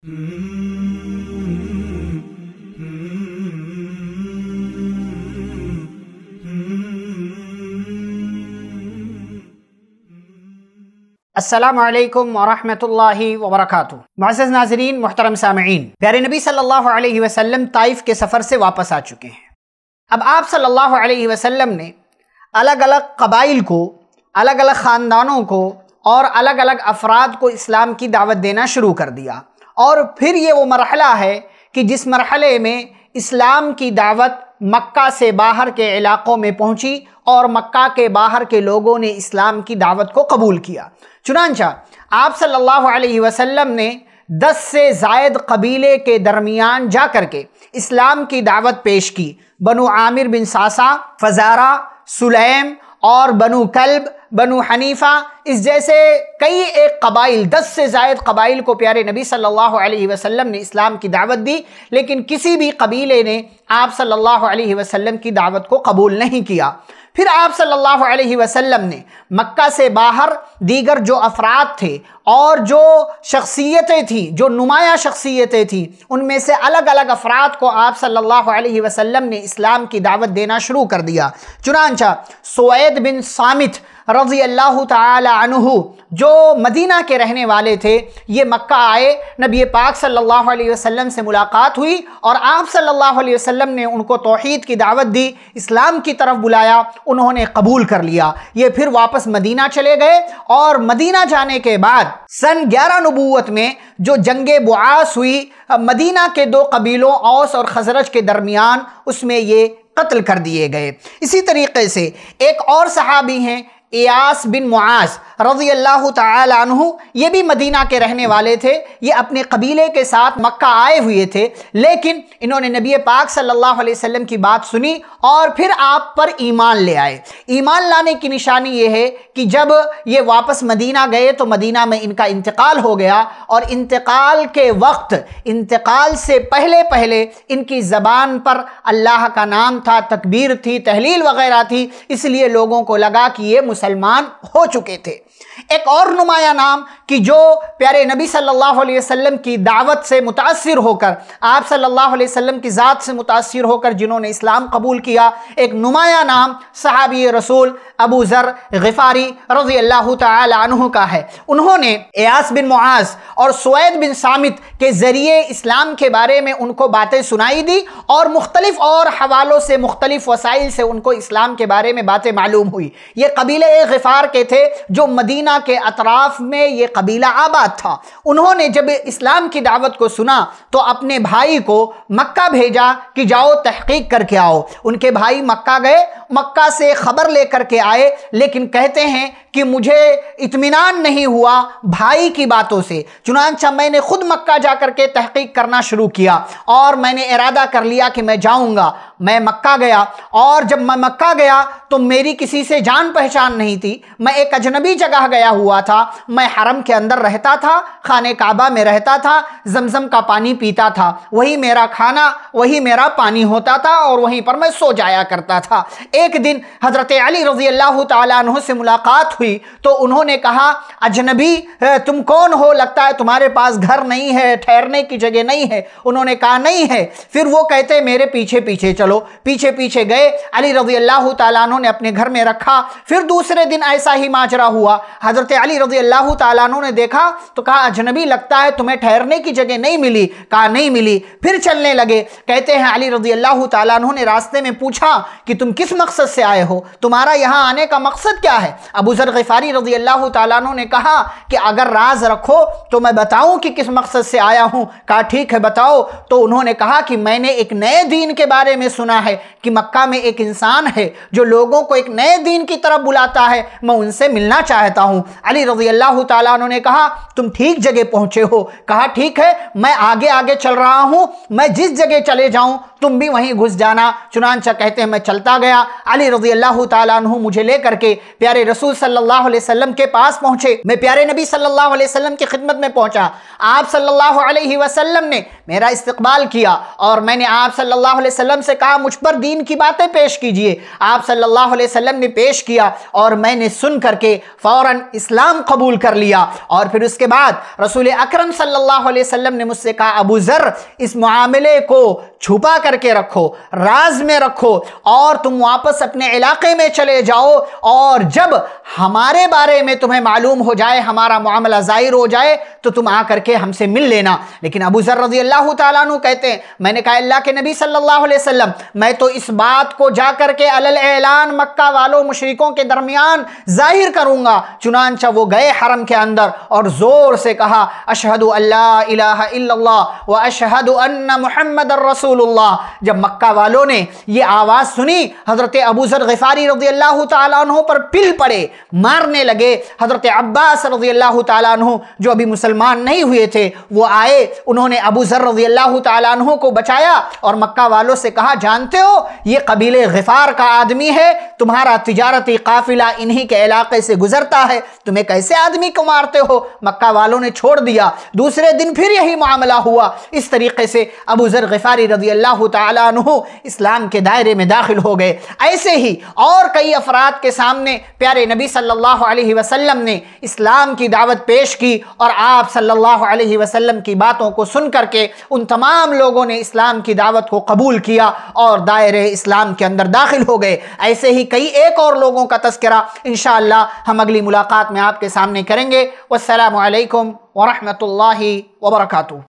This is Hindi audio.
असलकम वरहमल वबरक मज़ नाजरीन मोहतरम सामीन प्यारे नबी सल्लल्लाहु अलैहि वसल्लम ताइफ के सफ़र से वापस आ चुके हैं अब आप सल्लल्लाहु अलैहि वसल्लम ने अलग अलग कबाइल को अलग अलग ख़ानदानों को और अलग अलग अफराद को इस्लाम की दावत देना शुरू कर दिया और फिर ये वो मरहला है कि जिस मरहले में इस्लाम की दावत मक्का से बाहर के इलाक़ों में पहुंची और मक्का के बाहर के लोगों ने इस्लाम की दावत को कबूल किया चुनानचा आप सल्लल्लाहु अलैहि वसल्लम ने दस से जायद कबीले के दरमियान जा कर के इस्लाम की दावत पेश की बनु आमिर बिन सासा फजारा सुलेम और बनु कल्ब बनु हनीफ़ा इस जैसे कई एक कबाइल दस से जायद कबाइल को प्यारे नबी सल्लल्लाहु अलैहि वसल्लम ने इस्लाम की दावत दी लेकिन किसी भी कबीले ने आप सल्लल्लाहु अलैहि वसल्लम की दावत को कबूल नहीं किया फिर आप सल्लल्लाहु अलैहि वसल्लम ने मक्का से बाहर दीगर जो अफराद थे और जो शख्सियतें थीं जो नुमाया शख्सियतें थीं उनमें से अलग अलग अफराद को आप सल्लल्लाहु अलैहि वसल्लम ने इस्लाम की दावत देना शुरू कर दिया चुनानचा सोैद बिन सामित रज़ी अल्लाह तहु जो मदीना के रहने वाले थे ये मक्का आए नबी पाक सल्लल्लाहु अलैहि वसल्लम से मुलाकात हुई और आप सल्लल्लाहु अलैहि वसल्लम ने उनको तोहहीद की दावत दी इस्लाम की तरफ बुलाया उन्होंने कबूल कर लिया ये फिर वापस मदीना चले गए और मदीना जाने के बाद सन ग्यारह नबूत में जो जंग बुआस हुई मदीना के दो कबीलों औस और खजरज के दरमियान उसमें ये कत्ल कर दिए गए इसी तरीके से एक और सहाबी हैं एयास बिन मुआस रज़ी अल्लाह तु ये भी मदीना के रहने वाले थे ये अपने कबीले के साथ मक्का आए हुए थे लेकिन इन्होंने नबी पाक सल्लल्लाहु अलैहि वसल्लम की बात सुनी और फिर आप पर ईमान ले आए ईमान लाने की निशानी ये है कि जब ये वापस मदीना गए तो मदीना में इनका इंतकाल हो गया और इंतकाल के वक्त इंतकाल से पहले पहले इनकी ज़बान पर अल्लाह का नाम था तकबीर थी तहलील वगैरह थी इसलिए लोगों को लगा कि ये मुसलमान हो चुके थे एक और नुमाया नाम कि जो प्यारे नबी सल्लल्लाहु अलैहि वसल्लम की दावत से मुतासिर होकर आप सल्लल्लाहु अलैहि वसल्लम की ज़ात से मुतासिर होकर जिन्होंने इस्लाम कबूल किया एक नुमाया नाम सहाबी रसूल अबू ज़र गफ़ारी रज़ी अल्लाह तह का है उन्होंने एयास बिन मुआज और सवैद बिन सामित के ज़रिए इस्लाम के बारे में उनको बातें सुनाई दी और मुख्तलिफ़ और हवालों से मुख्तलिफ़ वसाइल से उनको इस्लाम के बारे में बातें मालूम हुई ये कबीले कबीले गफ़ार के थे जो मदीना के अतराफ़ में ये कबीला आबाद था उन्होंने जब इस्लाम की दावत को सुना तो अपने भाई को मक्का भेजा कि जाओ तहकीक करके आओ उनके भाई मक्का गए मक्का से ख़बर लेकर के आए लेकिन कहते हैं कि मुझे इतमान नहीं हुआ भाई की बातों से चुनानचा मैंने खुद मक्का जा कर के तहकीक करना शुरू किया और मैंने इरादा कर लिया कि मैं जाऊँगा मैं मक्का गया और जब मैं मक्का गया तो मेरी किसी से जान पहचान नहीं थी मैं एक अजनबी जगह गया हुआ था मैं हरम के अंदर रहता था खाने काबा में रहता था जमजम का पानी पीता था वही मेरा खाना वही मेरा पानी होता था और वहीं पर मैं सो जाया करता था एक दिन हज़रत अली रज़ी अल्लाह तह से मुलाकात हुई तो उन्होंने कहा अजनबी तुम कौन हो लगता है तुम्हारे पास घर नहीं है ठहरने की जगह नहीं है उन्होंने कहा नहीं है फिर वो कहते मेरे पीछे पीछे चलो पीछे पीछे गए अली रज़ी अल्लाह तह ने अपने घर में रखा फिर दूसरे दिन ऐसा ही माजरा हुआ हज़रत अली रज़ी अल्लाह तह ने देखा तो कहा अजनबी लगता है तुम्हें ठहरने की जगह नहीं मिली कहा नहीं मिली फिर चलने लगे कहते हैं अली रज़ी अल्लाह तह ने रास्ते में पूछा कि तुम किस मकसद से आए हो तुम्हारा यहाँ आने का मकसद क्या है अबू ज़र गफ़ारी रजी अल्लाह तु ने कहा कि अगर राज रखो तो मैं बताऊँ कि किस मकसद से आया हूँ कहा ठीक है बताओ तो उन्होंने कहा कि मैंने एक नए दीन के बारे में सुना है कि मक्का में एक इंसान है जो लोगों को एक नए दीन की तरफ बुलाता है मैं उनसे मिलना चाहता हूँ अली रजी अल्लाह तु ने कहा तुम ठीक जगह पहुँचे हो कहा ठीक है मैं आगे आगे चल रहा हूँ मैं जिस जगह चले जाऊँ तुम भी वहीं घुस जाना चुनानचा कहते हैं मैं चलता गया अली रजी अल्लाह तु मुझे लेकर के प्यारे रसूल सल्लल्लाहु अलैहि वसल्लम के पास पहुंचे मैं प्यारे नबी सल्लल्लाहु अलैहि वसल्लम की खिदमत में पहुंचा आप सल्लल्लाहु अलैहि वसल्लम ने मेरा इस्तकबाल किया और मैंने आप सल्लल्लाहु अलैहि वसल्लम से कहा मुझ पर दीन की बातें पेश कीजिए आप सल्लल्लाहु अलैहि वसल्लम ने पेश किया और मैंने सुन करके फ़ौरन इस्लाम कबूल कर लिया और फिर उसके बाद रसूल अक्रम सल्लल्लाहु अलैहि वसल्लम ने मुझसे कहा अबू ज़र इस मामले को छुपा कर करके रखो राज में रखो और तुम वापस अपने इलाके में चले जाओ और जब हमारे बारे में तुम्हें मालूम हो जाए हमारा मामला जाहिर हो जाए तो तुम आ करके हमसे मिल लेना लेकिन अबू जर रजी अल्लाह तु कहते हैं मैंने कहा अल्लाह के नबी सल्लल्लाहु अलैहि वसल्लम मैं तो इस बात को जा करके अल ऐलान मक्का वालों मुशरकों के दरमियान जाहिर करूंगा चुनानचा वो गए हरम के अंदर और ज़ोर से कहा अशहद अल्लाह व अशहद अन्न मोहम्मद रसूलुल्लाह जब मक्का वालों ने यह आवाज़ सुनी हज़रत अबू गफ़ारी रजी अल्लाह तहों पर पिल पड़े मारने लगे हज़रत अब्बास रजी अल्लाह तहों जो अभी मुसलमान नहीं हुए थे वो आए उन्होंने अबू रजी अल्लाह तहों को बचाया और मक्का वालों से कहा जानते हो ये कबीले गफ़ार का आदमी है तुम्हारा तजारती काफिला इन्हीं के इलाके से गुजरता है तुम्हें कैसे आदमी को मारते हो मक्का वालों ने छोड़ दिया दूसरे दिन फिर यही मामला हुआ इस तरीके से अबू जर गफ़ारी रजी अल्लाह तु इस्लाम के दायरे में दाखिल हो गए ऐसे ही और कई अफराद के सामने प्यारे नबी सल्लल्लाहु अलैहि वसल्लम ने इस्लाम की दावत पेश की और आप सल्लल्लाहु अलैहि वसल्लम की बातों को सुन करके उन तमाम लोगों ने इस्लाम की दावत को कबूल किया और दायरे इस्लाम के अंदर दाखिल हो गए ऐसे ही कई एक और लोगों का तस्करा इन हम अगली मुलाकात में आपके सामने करेंगे वालकम वरहमल वर्का